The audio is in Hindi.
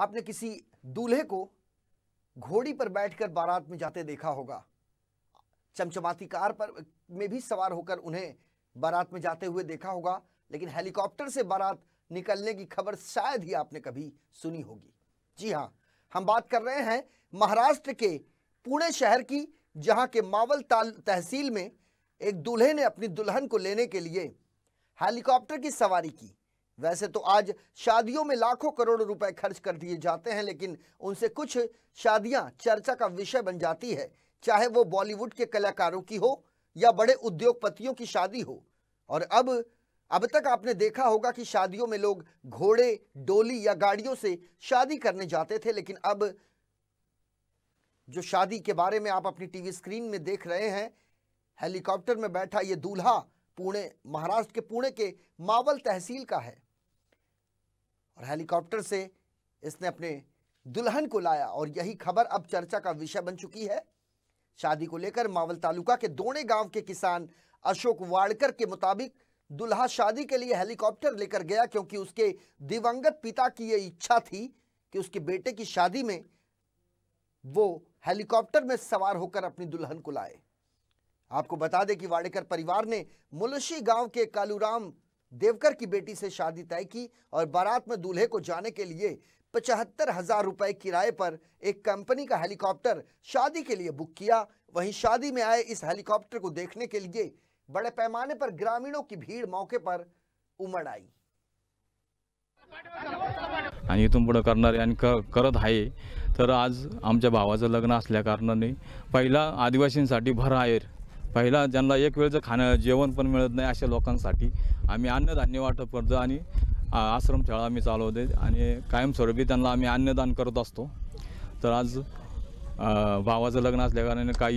आपने किसी दूल्हे को घोड़ी पर बैठकर बारात में जाते देखा होगा चमचमाती कार पर में भी सवार होकर उन्हें बारात में जाते हुए देखा होगा लेकिन हेलीकॉप्टर से बारात निकलने की खबर शायद ही आपने कभी सुनी होगी जी हाँ हम बात कर रहे हैं महाराष्ट्र के पुणे शहर की जहां के मावल तहसील में एक दूल्हे ने अपनी दुल्हन को लेने के लिए हेलीकॉप्टर की सवारी की वैसे तो आज शादियों में लाखों करोड़ रुपए खर्च कर दिए जाते हैं लेकिन उनसे कुछ शादियां चर्चा का विषय बन जाती है चाहे वो बॉलीवुड के कलाकारों की हो या बड़े उद्योगपतियों की शादी हो और अब अब तक आपने देखा होगा कि शादियों में लोग घोड़े डोली या गाड़ियों से शादी करने जाते थे लेकिन अब जो शादी के बारे में आप अपनी टीवी स्क्रीन में देख रहे हैं हेलीकॉप्टर में बैठा ये दूल्हा पुणे महाराष्ट्र के पुणे के मावल तहसील का है और हेलीकॉप्टर से इसने अपने दुल्हन को लाया और यही खबर अब चर्चा का विषय बन चुकी है शादी को लेकर मावल तालुका के दोने गांव के किसान अशोक वाड़कर के मुताबिक दुल्हा शादी के लिए हेलीकॉप्टर लेकर गया क्योंकि उसके दिवंगत पिता की यह इच्छा थी कि उसके बेटे की शादी में वो हेलीकॉप्टर में सवार होकर अपनी दुल्हन को लाए आपको बता दें कि वाड़ेकर परिवार ने मुलशी गांव के कालूराम देवकर की बेटी से शादी तय की और बारात में दूल्हे को जाने के लिए पचहत्तर हजार रुपए किराए पर एक कंपनी का हेलीकॉप्टर शादी के लिए बुक किया वहीं शादी में आए इस हेलीकॉप्टर को देखने के लिए बड़े पैमाने पर ग्रामीणों की भीड़ मौके पर उमड़ आई तुम इथून करना करणारे करत तर आज आम भावाच लग्न असल्या कारण पैला आदिवासी भर आएर पहिला ज्यांना एक वेळचं खाणं जेवण पण मिळत नाही अशा लोकांसाठी आम्ही अन्नधान्य वाटप करतो आणि आश्रमशाळा आम्ही चालवते आणि कायमस्वरूपी त्यांना आम्ही अन्नदान करत असतो तर आज भावाचं लग्न असल्याकारणाने काही